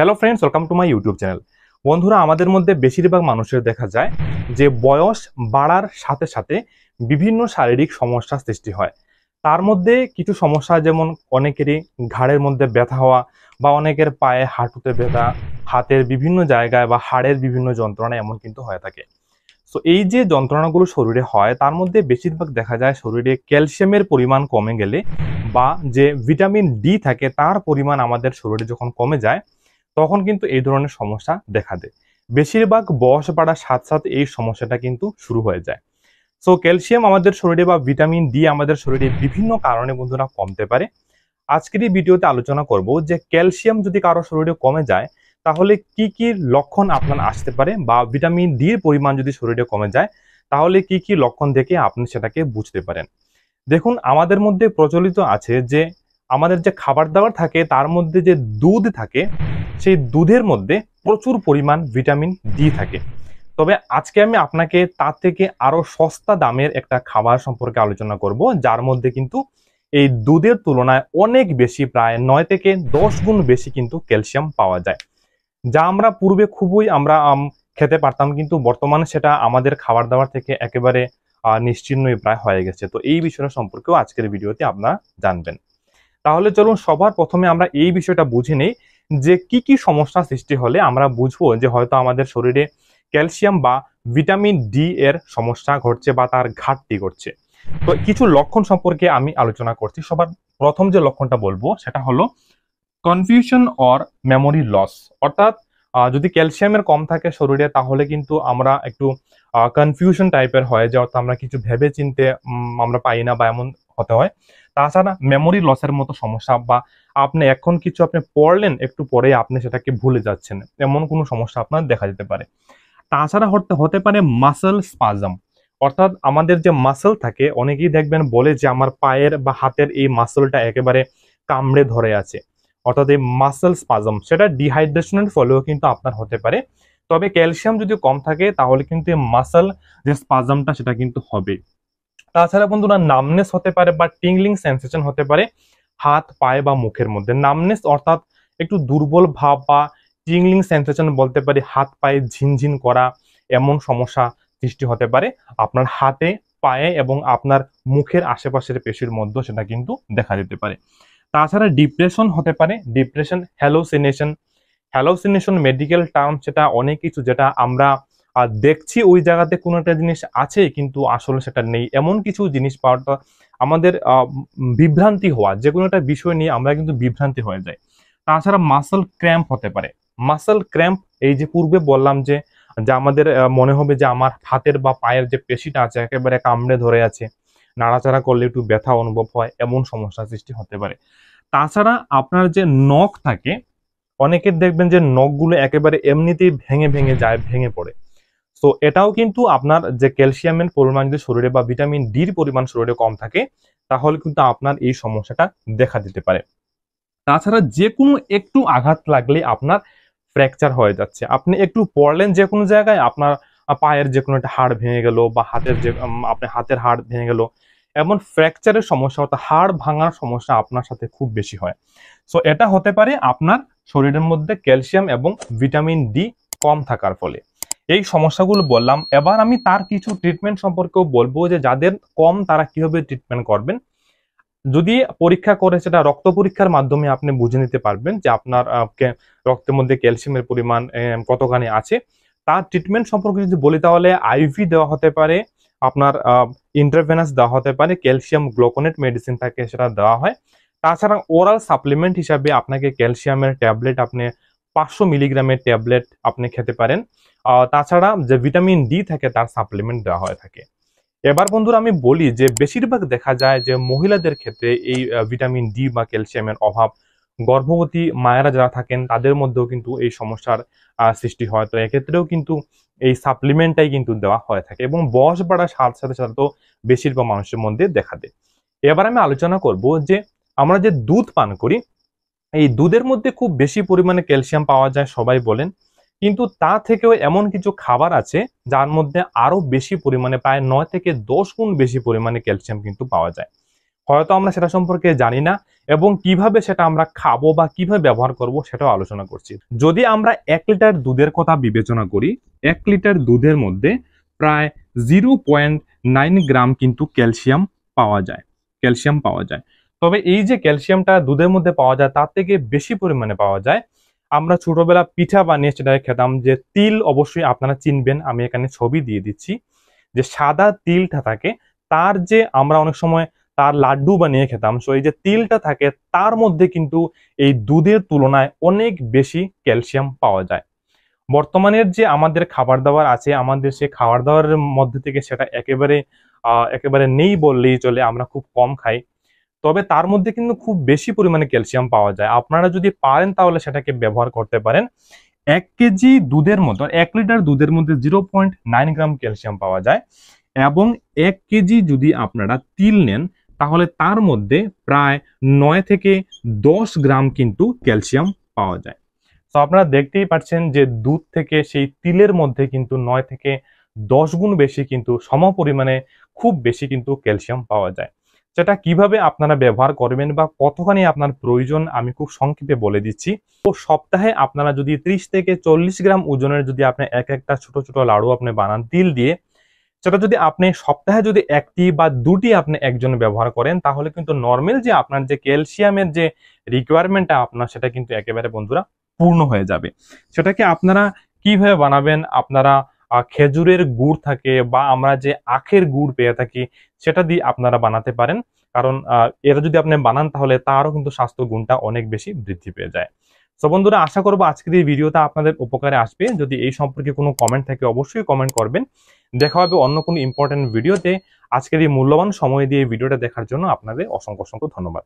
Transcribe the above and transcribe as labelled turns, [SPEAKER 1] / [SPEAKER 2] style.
[SPEAKER 1] hello friends welcome to my YouTube channel বন্ধুরা আমাদের মধ্যে বেশিরভাগ মানুষের দেখা যায় যে বয়স বাড়ার সাথে সাথে বিভিন্ন শারীরিক সমস্যার সৃষ্টি হয় তার মধ্যে কিছু সমস্যা যেমন অনেকেরই ঘাড়ের মধ্যে ব্যথা হওয়া বা অনেকের পায়ে হাঁটুতে ব্যথা হাতের বিভিন্ন জায়গায় বা হাড়ের বিভিন্ন যন্ত্রণা এমন কিন্তু হয়ে থাকে সো এই যে যন্ত্রণাগুলো শরীরে হয় তার মধ্যে বেশিরভাগ দেখা যায় শরীরে ক্যালসিয়ামের পরিমাণ কমে গেলে বা যে ভিটামিন ডি থাকে তার পরিমাণ আমাদের শরীরে যখন কমে যায় তখন কিন্তু এই ধরনের সমস্যা দেখা দেয় বেশিরভাগ বয়স বাড়ার সাথে সাথে এই সমস্যাটা কিন্তু শুরু হয়ে যায় সো ক্যালসিয়াম আমাদের শরীরে বা ভিটামিন ডি আমাদের শরীরে বিভিন্ন কারণে বন্ধুরা কমতে পারে আজকের এই ভিডিওতে আলোচনা করব যে ক্যালসিয়াম যদি কারো শরীরে কমে যায় তাহলে কি কি লক্ষণ আপনার আসতে পারে বা ভিটামিন ডি এর পরিমাণ যদি শরীরে কমে যায় তাহলে কি কি লক্ষণ দেখে আপনি সেটাকে বুঝতে পারেন দেখুন আমাদের মধ্যে প্রচলিত আছে যে আমাদের যে খাবার দাবার থাকে তার মধ্যে যে দুধ থাকে সেই দুধের মধ্যে প্রচুর পরিমাণ ভিটামিন ডি থাকে তবে আজকে আমি আপনাকে তার থেকে আরও সস্তা দামের একটা খাবার সম্পর্কে আলোচনা করব যার মধ্যে কিন্তু এই দুধের তুলনায় অনেক বেশি প্রায় নয় থেকে দশ গুণ বেশি কিন্তু ক্যালসিয়াম পাওয়া যায় যা আমরা পূর্বে খুবই আমরা খেতে পারতাম কিন্তু বর্তমানে সেটা আমাদের খাবার দাবার থেকে একেবারে নিশ্চিন্নই প্রায় হয়ে গেছে তো এই বিষয়টা সম্পর্কেও আজকের ভিডিওতে আপনারা জানবেন তাহলে চলুন সবার প্রথমে আমরা এই বিষয়টা বুঝে নেই যে কি কি সমস্যা সৃষ্টি হলে আমরা বুঝবো যে হয়তো আমাদের শরীরে ক্যালসিয়াম বা ভিটামিন ডি এর সমস্যা ঘটছে বা তার ঘাটতি ঘটছে তো কিছু লক্ষণ সম্পর্কে আমি আলোচনা করছি সবার প্রথম যে লক্ষণটা বলবো সেটা হলো কনফিউশন অর মেমোরি লস অর্থাৎ যদি ক্যালসিয়ামের কম থাকে শরীরে তাহলে কিন্তু আমরা একটু কনফিউশন টাইপের হয় যে অর্থাৎ আমরা কিছু ভেবে চিনতে আমরা পাই না বা এমন হতে হয় তাছাড়া মেমোরি লসের মতো সমস্যা বা আপনি এখন কিছু আপনি পড়লেন একটু পরে আপনি সেটাকে ভুলে যাচ্ছেন এমন কোনো সমস্যা আপনার দেখা যেতে পারে তাছাড়া হতে হতে পারে মাসেল স্পাজম অর্থাৎ আমাদের যে মাসেল থাকে অনেকেই দেখবেন বলে যে আমার পায়ের বা হাতের এই মাসেলটা একেবারে কামড়ে ধরে আছে অর্থাৎ এই মাসেল স্পাজম সেটা ডিহাইড্রেশনের ফলেও কিন্তু আপনার হতে পারে তবে ক্যালসিয়াম যদি কম থাকে তাহলে কিন্তু মাসেল যে স্পাজমটা সেটা কিন্তু হবে তাছাড়া বন্ধুরা নামনেস হতে পারে বা টিংলিং সেন্সেশন হতে পারে হাত পায়ে বা মুখের মধ্যে নামনেস অর্থাৎ একটু দুর্বল ভাব বা টিংলিং সেন্সেশন বলতে পারি হাত পায়ে ঝিনঝিন করা এমন সমস্যা সৃষ্টি হতে পারে আপনার হাতে পায়ে এবং আপনার মুখের আশেপাশের পেশির মধ্যে সেটা কিন্তু দেখা দিতে পারে তাছাড়া ডিপ্রেশন হতে পারে depression hallucination hallucination medical term সেটা অনেক কিছু যেটা আমরা আর দেখছি ওই জায়গাতে কোনো একটা জিনিস আছে কিন্তু আসলে সেটা নেই এমন কিছু জিনিস পাওয়াটা আমাদের বিভ্রান্তি হওয়া যে কোনো একটা বিষয় নিয়ে আমরা কিন্তু বিভ্রান্তি হয়ে যাই তাছাড়া মাসল ক্র্যাম্প হতে পারে মাসল ক্র্যাম্প এই যে পূর্বে বললাম যে যে আমাদের মনে হবে যে আমার হাতের বা পায়ের যে পেশিটা আছে একেবারে কামড়ে ধরে আছে নাড়াচাড়া করলে একটু ব্যথা অনুভব হয় এমন সমস্যা সৃষ্টি হতে পারে তাছাড়া আপনার যে নখ থাকে অনেকের দেখবেন যে নখগুলো একেবারে এমনিতেই ভেঙে ভেঙে যায় ভেঙে পড়ে সো এটাও কিন্তু আপনার যে ক্যালসিয়ামের পরিমাণ যদি শরীরে বা ভিটামিন ডির পরিমাণ শরীরে কম থাকে তাহলে কিন্তু আপনার এই সমস্যাটা দেখা দিতে পারে তাছাড়া যে কোনো একটু আঘাত লাগলে আপনার ফ্র্যাকচার হয়ে যাচ্ছে আপনি একটু পড়লেন যে কোনো জায়গায় আপনার পায়ের যে কোনো একটা হাড় ভেঙে গেল বা হাতের যে আপনি হাতের হাড় ভেঙে গেল এমন ফ্র্যাকচারের সমস্যা অর্থাৎ হাড় ভাঙার সমস্যা আপনার সাথে খুব বেশি হয় সো এটা হতে পারে আপনার শরীরের মধ্যে ক্যালসিয়াম এবং ভিটামিন ডি কম থাকার ফলে এই সমস্যাগুলো বললাম এবার আমি তার কিছু ট্রিটমেন্ট সম্পর্কেও বলবো যে যাদের কম তারা কিভাবে ট্রিটমেন্ট করবেন যদি পরীক্ষা করে সেটা রক্ত পরীক্ষার মাধ্যমে আপনি বুঝে নিতে পারবেন যে আপনার রক্তের মধ্যে ক্যালসিয়ামের পরিমাণ কতখানি আছে তার ট্রিটমেন্ট সম্পর্কে যদি বলি তাহলে আইভি দেওয়া হতে পারে আপনার ইন্টারভেনাস দেওয়া হতে পারে ক্যালসিয়াম গ্লোকোনেট মেডিসিন থাকে সেটা দেওয়া হয় তাছাড়া ওরাল সাপ্লিমেন্ট হিসাবে আপনাকে ক্যালসিয়ামের ট্যাবলেট আপনি পাঁচশো মিলিগ্রামের ট্যাবলেট আপনি খেতে পারেন তাছাড়া যে ভিটামিন ডি থাকে তার সাপ্লিমেন্ট দেওয়া হয়ে থাকে এবার বন্ধুরা আমি বলি যে বেশিরভাগ দেখা যায় যে মহিলাদের ক্ষেত্রে এই ভিটামিন ডি বা ক্যালসিয়ামের অভাব গর্ভবতী মায়েরা যারা থাকেন তাদের মধ্যেও কিন্তু এই সমস্যার সৃষ্টি হয় তো এক্ষেত্রেও কিন্তু এই সাপ্লিমেন্টটাই কিন্তু দেওয়া হয়ে থাকে এবং বয়স বাড়ার সাথে সাথে সাথে তো বেশিরভাগ মানুষের মধ্যে দেখা দেয় এবার আমি আলোচনা করব যে আমরা যে দুধ পান করি এই দুধের মধ্যে খুব বেশি পরিমাণে ক্যালসিয়াম পাওয়া যায় সবাই বলেন কিন্তু তা থেকেও এমন কিছু খাবার আছে যার মধ্যে আরও বেশি পরিমাণে প্রায় নয় থেকে দশ গুণ বেশি পরিমাণে ক্যালসিয়াম কিন্তু পাওয়া যায় হয়তো আমরা সেটা সম্পর্কে জানি না এবং কিভাবে সেটা আমরা খাবো বা কিভাবে ব্যবহার করব সেটাও আলোচনা করছি যদি আমরা এক লিটার দুধের কথা বিবেচনা করি এক লিটার দুধের মধ্যে প্রায় জিরো পয়েন্ট নাইন গ্রাম কিন্তু ক্যালসিয়াম পাওয়া যায় ক্যালসিয়াম পাওয়া যায় তবে এই যে ক্যালসিয়ামটা দুধের মধ্যে পাওয়া যায় তার থেকে বেশি পরিমাণে পাওয়া যায় আমরা ছোটবেলা পিঠা বানিয়ে সেটাকে খেতাম যে তিল অবশ্যই আপনারা চিনবেন আমি এখানে ছবি দিয়ে দিচ্ছি যে সাদা তিলটা থাকে তার যে আমরা অনেক সময় তার লাড্ডু বানিয়ে খেতাম সো এই যে তিলটা থাকে তার মধ্যে কিন্তু এই দুধের তুলনায় অনেক বেশি ক্যালসিয়াম পাওয়া যায় বর্তমানের যে আমাদের খাবার দাবার আছে আমাদের সে খাবার দাবারের মধ্যে থেকে সেটা একেবারে একেবারে নেই বললেই চলে আমরা খুব কম খাই তবে তার মধ্যে কিন্তু খুব বেশি পরিমাণে ক্যালসিয়াম পাওয়া যায় আপনারা যদি পারেন তাহলে সেটাকে ব্যবহার করতে পারেন এক কেজি দুধের মধ্যে এক লিটার দুধের মধ্যে zero point nine gram calcium পাওয়া যায় এবং এক কেজি যদি আপনারা তিল নেন তাহলে তার মধ্যে প্রায় নয় থেকে দশ গ্রাম কিন্তু ক্যালসিয়াম পাওয়া যায় তো আপনারা দেখতেই পাচ্ছেন যে দুধ থেকে সেই তিলের মধ্যে কিন্তু নয় থেকে দশ গুণ বেশি কিন্তু সম পরিমাণে খুব বেশি কিন্তু ক্যালসিয়াম পাওয়া যায় সেটা কিভাবে আপনারা ব্যবহার করবেন বা কতখানি আপনার প্রয়োজন আমি খুব সংক্ষেপে বলে দিচ্ছি ও সপ্তাহে আপনারা যদি 30 থেকে চল্লিশ গ্রাম ওজনের যদি আপনি এক একটা ছোট ছোট লাড়ু আপনি বানান তিল দিয়ে সেটা যদি আপনি সপ্তাহে যদি একটি বা দুটি আপনি একজন ব্যবহার করেন তাহলে কিন্তু নর্মেল যে আপনার যে ক্যালসিয়ামের যে রিকোয়ারমেন্টটা আপনার সেটা কিন্তু একেবারে বন্ধুরা পূর্ণ হয়ে যাবে সেটাকে আপনারা কিভাবে বানাবেন আপনারা খেজুরের গুড় থাকে বা আমরা যে আখের গুড় পেয়ে থাকি সেটা দিয়ে আপনারা বানাতে পারেন কারণ এরা যদি আপনি বানান তাহলে তারও কিন্তু স্বাস্থ্য গুণটা অনেক বেশি বৃদ্ধি পেয়ে যায় সো বন্ধুরা আশা করবো আজকের এই ভিডিওটা আপনাদের উপকারে আসবে যদি এই সম্পর্কে কোনো কমেন্ট থাকে অবশ্যই কমেন্ট করবেন দেখা হবে অন্য কোনো ইম্পর্টেন্ট ভিডিওতে আজকের এই মূল্যবান সময় দিয়ে ভিডিওটা দেখার জন্য আপনাদের অসংখ্য অসংখ্য ধন্যবাদ